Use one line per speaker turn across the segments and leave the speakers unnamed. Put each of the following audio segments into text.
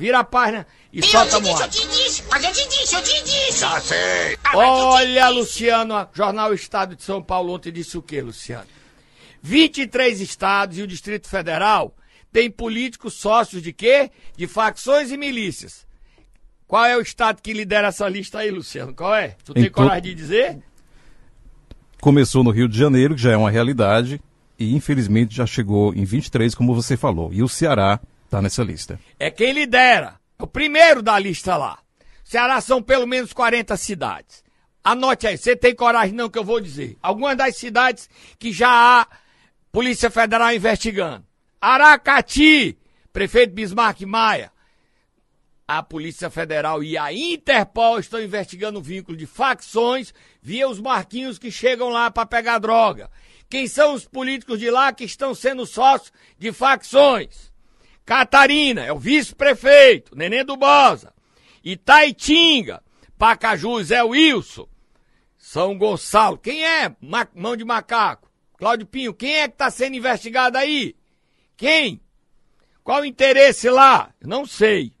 Vira a página e eu solta a morte. Eu te disse, mas eu te disse, eu te disse. Já sei. Olha, Luciano, Luciano, Jornal Estado de São Paulo ontem disse o que, Luciano? 23 estados e o Distrito Federal têm políticos sócios de quê? De facções e milícias. Qual é o estado que lidera essa lista aí, Luciano? Qual é? Tu tem então, coragem de dizer? Começou no Rio de Janeiro, que já é uma realidade, e infelizmente já chegou em 23, como você falou. E o Ceará Tá nessa lista. É quem lidera. É o primeiro da lista lá. Ceará são pelo menos 40 cidades. Anote aí, você tem coragem não que eu vou dizer. Algumas das cidades que já há Polícia Federal investigando. Aracati, prefeito Bismarck Maia. A Polícia Federal e a Interpol estão investigando o vínculo de facções via os marquinhos que chegam lá para pegar droga. Quem são os políticos de lá que estão sendo sócios de facções? Catarina, é o vice-prefeito, Nenê do Bosa. Itaitinga, é o Wilson. São Gonçalo, quem é? Ma mão de macaco. Cláudio Pinho, quem é que está sendo investigado aí? Quem? Qual o interesse lá? Não sei.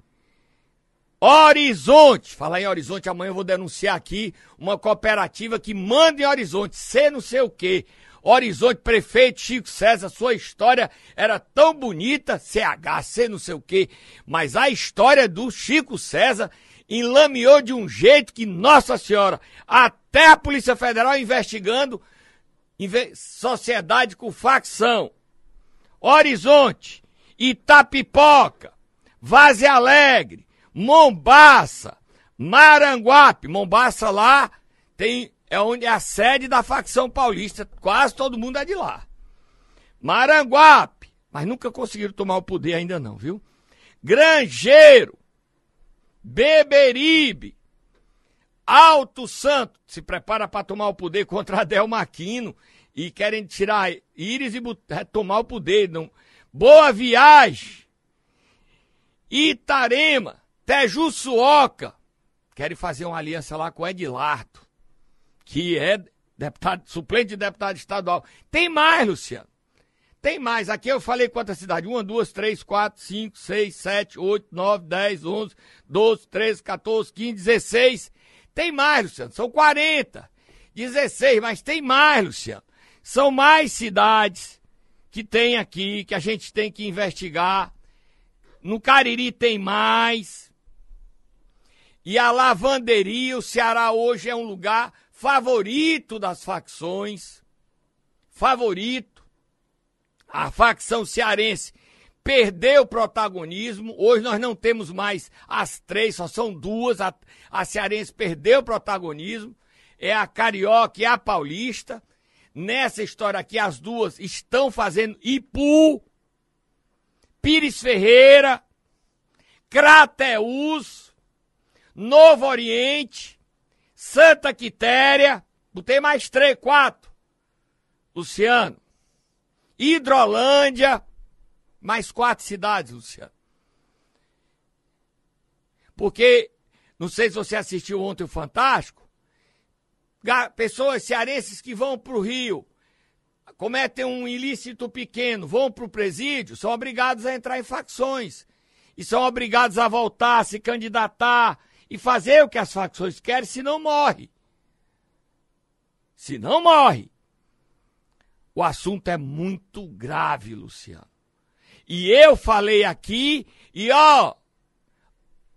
Horizonte, falar em Horizonte, amanhã eu vou denunciar aqui uma cooperativa que manda em Horizonte, ser não sei o quê. Horizonte, prefeito Chico César, sua história era tão bonita, C-H-C, não sei o quê, mas a história do Chico César enlameou de um jeito que, nossa senhora, até a Polícia Federal investigando inve sociedade com facção. Horizonte, Itapipoca, Vaze Alegre, Mombaça, Maranguape. Mombaça lá tem é onde é a sede da facção paulista, quase todo mundo é de lá. Maranguape, mas nunca conseguiram tomar o poder ainda não, viu? Grangeiro, Beberibe, Alto Santo, se prepara para tomar o poder contra Adelma Marquino e querem tirar Íris e é, tomar o poder. Não. Boa Viagem, Itarema, Tejuçuoca, querem fazer uma aliança lá com Edilardo que é deputado, suplente de deputado estadual. Tem mais, Luciano. Tem mais. Aqui eu falei quantas cidades? Uma, duas, três, quatro, cinco, seis, sete, oito, nove, dez, onze, doze, treze, 14, quinze, dezesseis. Tem mais, Luciano. São quarenta, dezesseis, mas tem mais, Luciano. São mais cidades que tem aqui, que a gente tem que investigar. No Cariri tem mais. E a lavanderia, o Ceará hoje é um lugar favorito das facções, favorito. A facção cearense perdeu o protagonismo. Hoje nós não temos mais as três, só são duas. A, a cearense perdeu o protagonismo. É a carioca e a paulista. Nessa história aqui, as duas estão fazendo Ipu, Pires Ferreira, Crateus, Novo Oriente Santa Quitéria, botei mais três, quatro. Luciano. Hidrolândia, mais quatro cidades, Luciano. Porque, não sei se você assistiu ontem o Fantástico, pessoas cearenses que vão para o Rio, cometem um ilícito pequeno, vão para o presídio, são obrigados a entrar em facções. E são obrigados a voltar, a se candidatar, e fazer o que as facções querem, se não morre. Se não morre. O assunto é muito grave, Luciano. E eu falei aqui, e ó,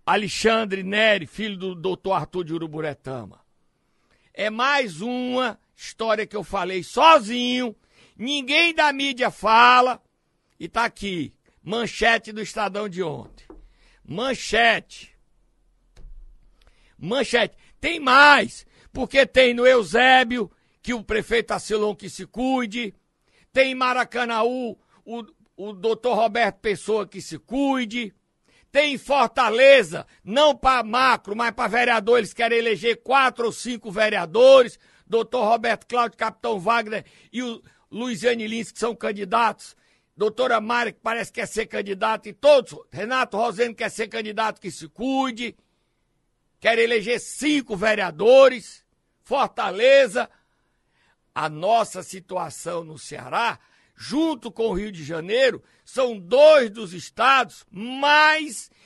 Alexandre Neri, filho do doutor Arthur de Uruburetama. É mais uma história que eu falei sozinho, ninguém da mídia fala, e tá aqui, manchete do Estadão de ontem. Manchete. Manchete. Tem mais, porque tem no Eusébio, que o prefeito Acilon que se cuide. Tem em Maracanaú, o, o doutor Roberto Pessoa que se cuide. Tem em Fortaleza, não para macro, mas para vereador, eles querem eleger quatro ou cinco vereadores. Doutor Roberto Cláudio, Capitão Wagner e o Luiziane Lins, que são candidatos. Doutora Mari, que parece que quer ser candidato e todos. Renato Rosendo quer ser candidato, que se cuide quer eleger cinco vereadores, Fortaleza. A nossa situação no Ceará, junto com o Rio de Janeiro, são dois dos estados mais